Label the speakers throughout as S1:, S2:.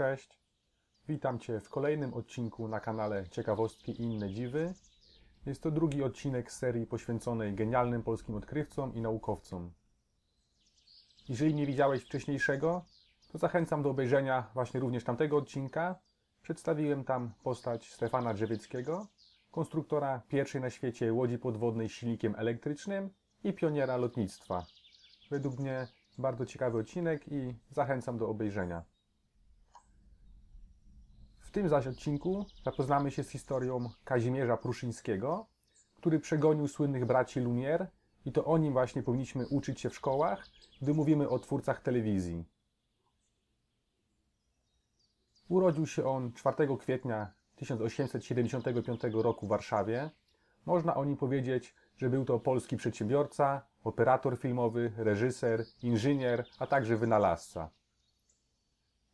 S1: Cześć, witam Cię w kolejnym odcinku na kanale Ciekawostki i inne dziwy. Jest to drugi odcinek serii poświęconej genialnym polskim odkrywcom i naukowcom. Jeżeli nie widziałeś wcześniejszego, to zachęcam do obejrzenia właśnie również tamtego odcinka. Przedstawiłem tam postać Stefana Drzewieckiego, konstruktora pierwszej na świecie łodzi podwodnej silnikiem elektrycznym i pioniera lotnictwa. Według mnie bardzo ciekawy odcinek i zachęcam do obejrzenia. W tym zaś odcinku zapoznamy się z historią Kazimierza Pruszyńskiego, który przegonił słynnych braci Lumière i to o nim właśnie powinniśmy uczyć się w szkołach, gdy mówimy o twórcach telewizji. Urodził się on 4 kwietnia 1875 roku w Warszawie. Można o nim powiedzieć, że był to polski przedsiębiorca, operator filmowy, reżyser, inżynier, a także wynalazca.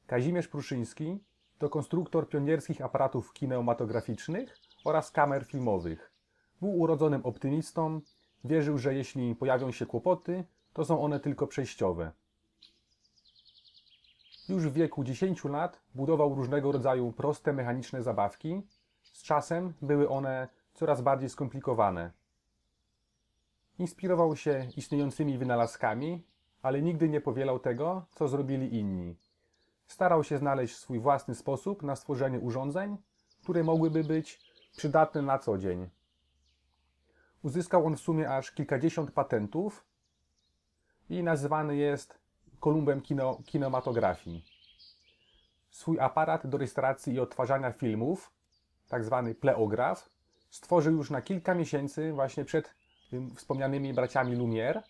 S1: Kazimierz Pruszyński to konstruktor pionierskich aparatów kinematograficznych oraz kamer filmowych. Był urodzonym optymistą, wierzył, że jeśli pojawią się kłopoty, to są one tylko przejściowe. Już w wieku 10 lat budował różnego rodzaju proste mechaniczne zabawki. Z czasem były one coraz bardziej skomplikowane. Inspirował się istniejącymi wynalazkami, ale nigdy nie powielał tego, co zrobili inni starał się znaleźć swój własny sposób na stworzenie urządzeń, które mogłyby być przydatne na co dzień. Uzyskał on w sumie aż kilkadziesiąt patentów i nazywany jest Kolumbem kino, kinematografii. Swój aparat do rejestracji i odtwarzania filmów, tak zwany pleograf, stworzył już na kilka miesięcy właśnie przed wspomnianymi braciami Lumière,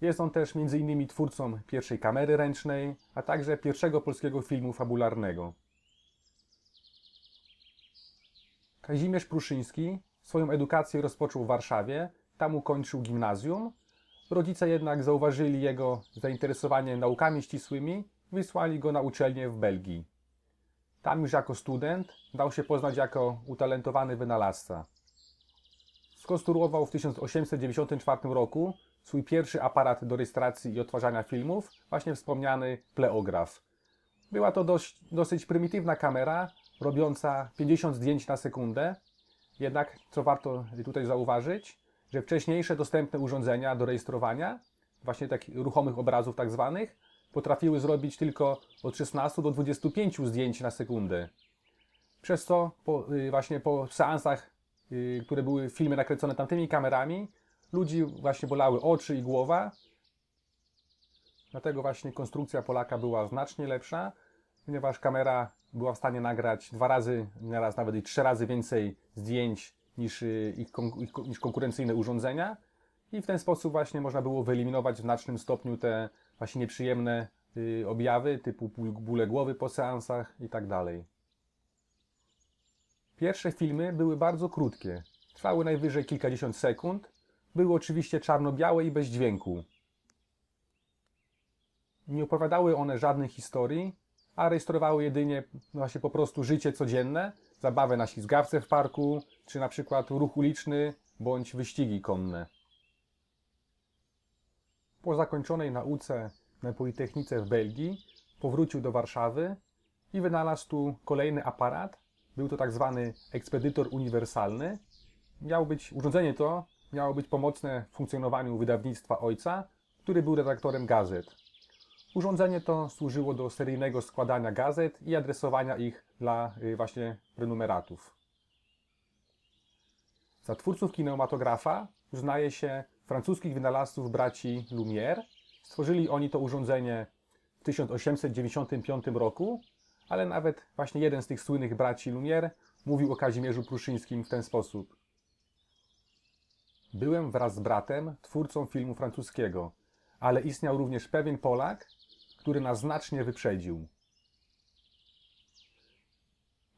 S1: jest on też m.in. twórcą pierwszej kamery ręcznej, a także pierwszego polskiego filmu fabularnego. Kazimierz Pruszyński swoją edukację rozpoczął w Warszawie, tam ukończył gimnazjum. Rodzice jednak zauważyli jego zainteresowanie naukami ścisłymi, wysłali go na uczelnię w Belgii. Tam już jako student dał się poznać jako utalentowany wynalazca. Skonstruował w 1894 roku swój pierwszy aparat do rejestracji i odtwarzania filmów, właśnie wspomniany pleograf. Była to dość, dosyć prymitywna kamera, robiąca 50 zdjęć na sekundę. Jednak, co warto tutaj zauważyć, że wcześniejsze dostępne urządzenia do rejestrowania, właśnie takich ruchomych obrazów tak zwanych, potrafiły zrobić tylko od 16 do 25 zdjęć na sekundę. Przez co po, y, właśnie po seansach, y, które były filmy nakręcone tamtymi kamerami, Ludzi właśnie bolały oczy i głowa. Dlatego właśnie konstrukcja Polaka była znacznie lepsza, ponieważ kamera była w stanie nagrać dwa razy, nieraz nawet i trzy razy więcej zdjęć niż, y, ich, niż konkurencyjne urządzenia. I w ten sposób właśnie można było wyeliminować w znacznym stopniu te właśnie nieprzyjemne y, objawy typu bóle głowy po seansach i tak dalej. Pierwsze filmy były bardzo krótkie. Trwały najwyżej kilkadziesiąt sekund były oczywiście czarno-białe i bez dźwięku. Nie opowiadały one żadnych historii, a rejestrowały jedynie no właśnie po prostu życie codzienne, zabawę na ślizgawce w parku, czy na przykład ruch uliczny, bądź wyścigi konne. Po zakończonej nauce na Politechnice w Belgii powrócił do Warszawy i wynalazł tu kolejny aparat. Był to tak zwany ekspedytor uniwersalny. Miał być urządzenie to miało być pomocne w funkcjonowaniu wydawnictwa ojca, który był redaktorem gazet. Urządzenie to służyło do seryjnego składania gazet i adresowania ich dla y, właśnie prenumeratów. Za twórców kinematografa uznaje się francuskich wynalazców braci Lumière. Stworzyli oni to urządzenie w 1895 roku, ale nawet właśnie jeden z tych słynnych braci Lumière mówił o Kazimierzu Pruszyńskim w ten sposób – Byłem wraz z bratem twórcą filmu francuskiego, ale istniał również pewien Polak, który nas znacznie wyprzedził.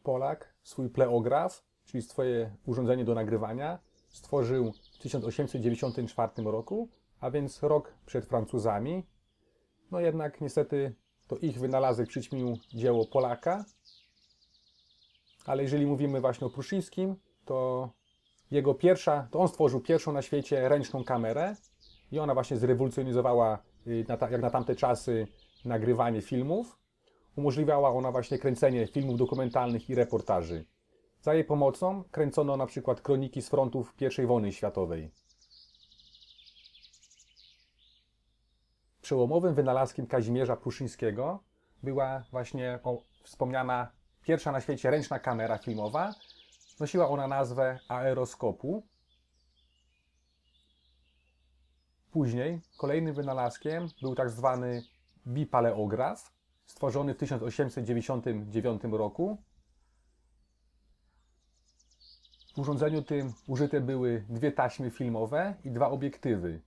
S1: Polak swój pleograf, czyli swoje urządzenie do nagrywania, stworzył w 1894 roku, a więc rok przed Francuzami. No jednak niestety to ich wynalazek przyćmił dzieło Polaka. Ale jeżeli mówimy właśnie o Pruszyńskim, to jego pierwsza, to on stworzył pierwszą na świecie ręczną kamerę i ona właśnie zrewolucjonizowała, y, jak na tamte czasy, nagrywanie filmów. Umożliwiała ona właśnie kręcenie filmów dokumentalnych i reportaży. Za jej pomocą kręcono na przykład kroniki z frontów I wojny światowej. Przełomowym wynalazkiem Kazimierza Pruszyńskiego była właśnie wspomniana pierwsza na świecie ręczna kamera filmowa, Nosiła ona nazwę aeroskopu. Później kolejnym wynalazkiem był tak zwany bipaleograf, stworzony w 1899 roku. W urządzeniu tym użyte były dwie taśmy filmowe i dwa obiektywy.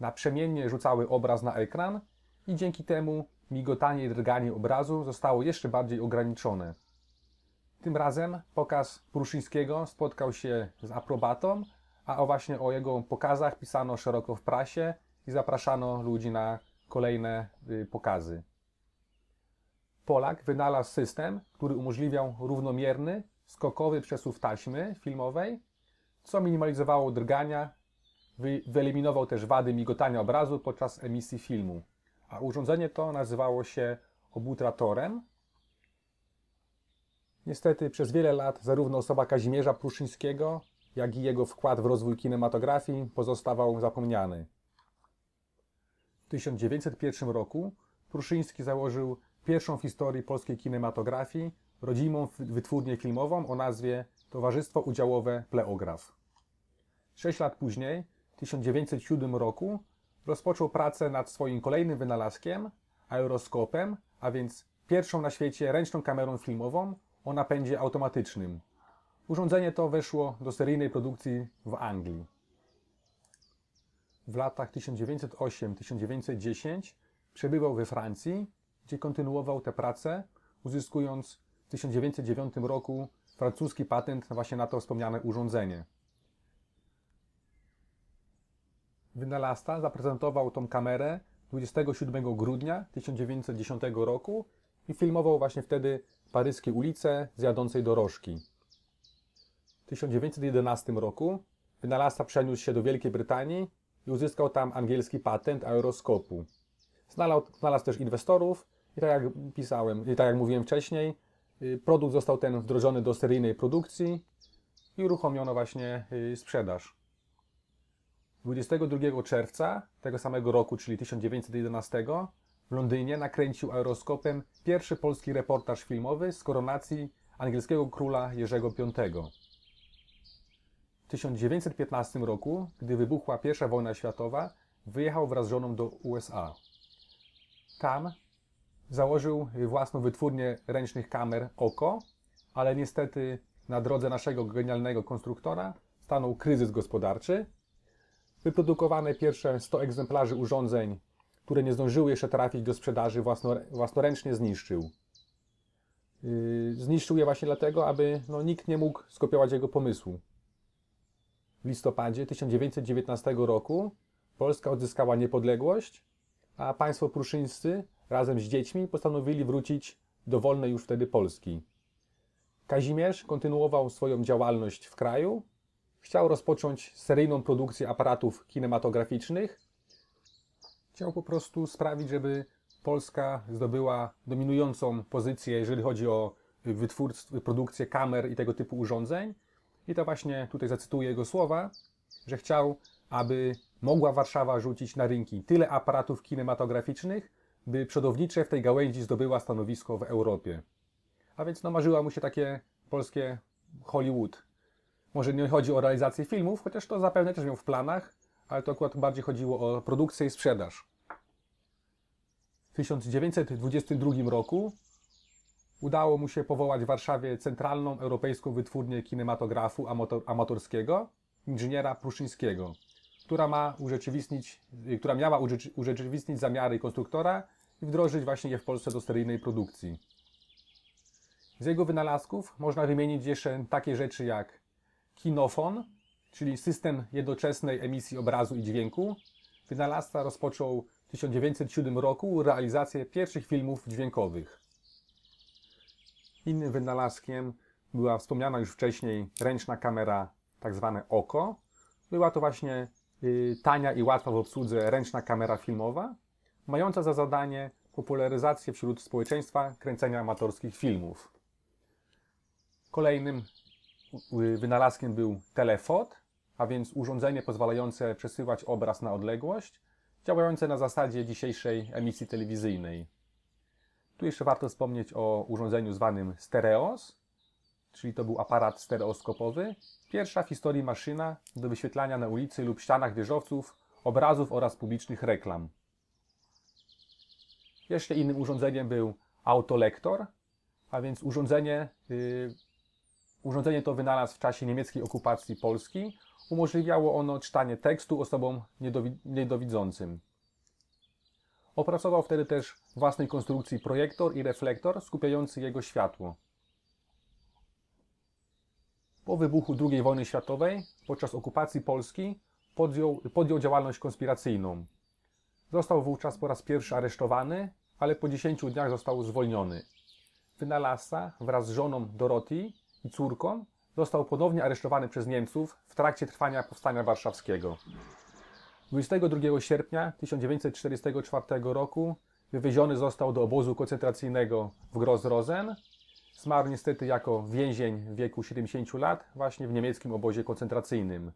S1: Naprzemiennie rzucały obraz na ekran i dzięki temu migotanie i drganie obrazu zostało jeszcze bardziej ograniczone. Tym razem pokaz Pruszyńskiego spotkał się z aprobatą, a o właśnie o jego pokazach pisano szeroko w prasie i zapraszano ludzi na kolejne y, pokazy. Polak wynalazł system, który umożliwiał równomierny, skokowy przesuw taśmy filmowej, co minimalizowało drgania, wyeliminował też wady migotania obrazu podczas emisji filmu. A urządzenie to nazywało się obutratorem, Niestety przez wiele lat zarówno osoba Kazimierza Pruszyńskiego, jak i jego wkład w rozwój kinematografii pozostawał zapomniany. W 1901 roku Pruszyński założył pierwszą w historii polskiej kinematografii rodzimą wytwórnię filmową o nazwie Towarzystwo Udziałowe Pleograf. Sześć lat później, w 1907 roku, rozpoczął pracę nad swoim kolejnym wynalazkiem, aeroskopem, a więc pierwszą na świecie ręczną kamerą filmową, o napędzie automatycznym. Urządzenie to weszło do seryjnej produkcji w Anglii. W latach 1908-1910 przebywał we Francji, gdzie kontynuował tę pracę, uzyskując w 1909 roku francuski patent właśnie na to wspomniane urządzenie. Wynalazca zaprezentował tą kamerę 27 grudnia 1910 roku i filmował właśnie wtedy paryskie ulice z jadącej dorożki. W 1911 roku wynalazca przeniósł się do Wielkiej Brytanii i uzyskał tam angielski patent aeroskopu. Znalazł, znalazł też inwestorów i tak jak pisałem, i tak jak mówiłem wcześniej, y, produkt został ten wdrożony do seryjnej produkcji i uruchomiono właśnie y, sprzedaż. 22 czerwca tego samego roku, czyli 1911, w Londynie nakręcił aeroskopem pierwszy polski reportaż filmowy z koronacji angielskiego króla Jerzego V. W 1915 roku, gdy wybuchła I wojna światowa, wyjechał wraz z żoną do USA. Tam założył własną wytwórnię ręcznych kamer Oko, ale niestety na drodze naszego genialnego konstruktora stanął kryzys gospodarczy. Wyprodukowane pierwsze 100 egzemplarzy urządzeń które nie zdążyły jeszcze trafić do sprzedaży, własnoręcznie zniszczył. Yy, zniszczył je właśnie dlatego, aby no, nikt nie mógł skopiować jego pomysłu. W listopadzie 1919 roku Polska odzyskała niepodległość, a państwo pruszyńscy razem z dziećmi postanowili wrócić do wolnej już wtedy Polski. Kazimierz kontynuował swoją działalność w kraju, chciał rozpocząć seryjną produkcję aparatów kinematograficznych Chciał po prostu sprawić, żeby Polska zdobyła dominującą pozycję, jeżeli chodzi o wytwórstwo, produkcję kamer i tego typu urządzeń. I to właśnie tutaj zacytuję jego słowa, że chciał, aby mogła Warszawa rzucić na rynki tyle aparatów kinematograficznych, by przodownicze w tej gałęzi zdobyła stanowisko w Europie. A więc no, marzyła mu się takie polskie Hollywood. Może nie chodzi o realizację filmów, chociaż to zapewne też miał w planach, ale to akurat bardziej chodziło o produkcję i sprzedaż. W 1922 roku udało mu się powołać w Warszawie Centralną Europejską Wytwórnię Kinematografu amator Amatorskiego inżyniera Pruszyńskiego, która, ma urzeczywistnić, która miała urzeczywistnić zamiary konstruktora i wdrożyć właśnie je w Polsce do seryjnej produkcji. Z jego wynalazków można wymienić jeszcze takie rzeczy jak kinofon, czyli system jednoczesnej emisji obrazu i dźwięku, wynalazca rozpoczął w 1907 roku realizację pierwszych filmów dźwiękowych. Innym wynalazkiem była wspomniana już wcześniej ręczna kamera, tak zwane oko. Była to właśnie y, tania i łatwa w obsłudze ręczna kamera filmowa, mająca za zadanie popularyzację wśród społeczeństwa kręcenia amatorskich filmów. Kolejnym y, wynalazkiem był telefot, a więc urządzenie pozwalające przesyłać obraz na odległość, działające na zasadzie dzisiejszej emisji telewizyjnej. Tu jeszcze warto wspomnieć o urządzeniu zwanym stereos, czyli to był aparat stereoskopowy, pierwsza w historii maszyna do wyświetlania na ulicy lub ścianach wieżowców obrazów oraz publicznych reklam. Jeszcze innym urządzeniem był autolektor, a więc urządzenie y, Urządzenie to wynalazł w czasie niemieckiej okupacji Polski. Umożliwiało ono czytanie tekstu osobom niedowidzącym. Opracował wtedy też własnej konstrukcji projektor i reflektor skupiający jego światło. Po wybuchu II wojny światowej, podczas okupacji Polski, podjął, podjął działalność konspiracyjną. Został wówczas po raz pierwszy aresztowany, ale po 10 dniach został zwolniony. Wynalazca wraz z żoną Dorothy i córką, został ponownie aresztowany przez Niemców w trakcie trwania Powstania Warszawskiego. 22 sierpnia 1944 roku wywieziony został do obozu koncentracyjnego w Gross-Rosen. Zmarł niestety jako więzień w wieku 70 lat właśnie w niemieckim obozie koncentracyjnym.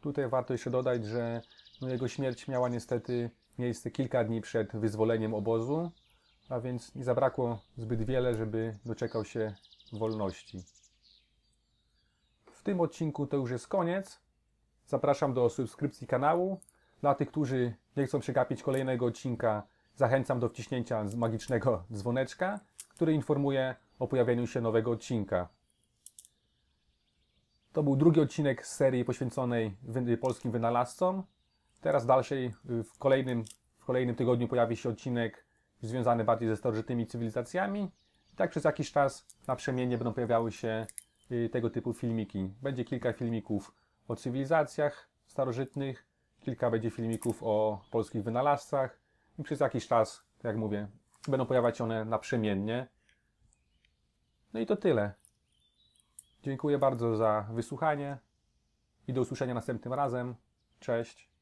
S1: Tutaj warto jeszcze dodać, że no jego śmierć miała niestety miejsce kilka dni przed wyzwoleniem obozu, a więc nie zabrakło zbyt wiele, żeby doczekał się wolności. W tym odcinku to już jest koniec. Zapraszam do subskrypcji kanału. Dla tych, którzy nie chcą przegapić kolejnego odcinka, zachęcam do wciśnięcia magicznego dzwoneczka, który informuje o pojawieniu się nowego odcinka. To był drugi odcinek z serii poświęconej polskim wynalazcom. Teraz dalszej, w kolejnym, w kolejnym tygodniu pojawi się odcinek związany bardziej ze starożytnymi cywilizacjami tak przez jakiś czas naprzemiennie będą pojawiały się y, tego typu filmiki. Będzie kilka filmików o cywilizacjach starożytnych, kilka będzie filmików o polskich wynalazcach i przez jakiś czas, tak jak mówię, będą pojawiać się one naprzemiennie. No i to tyle. Dziękuję bardzo za wysłuchanie i do usłyszenia następnym razem. Cześć.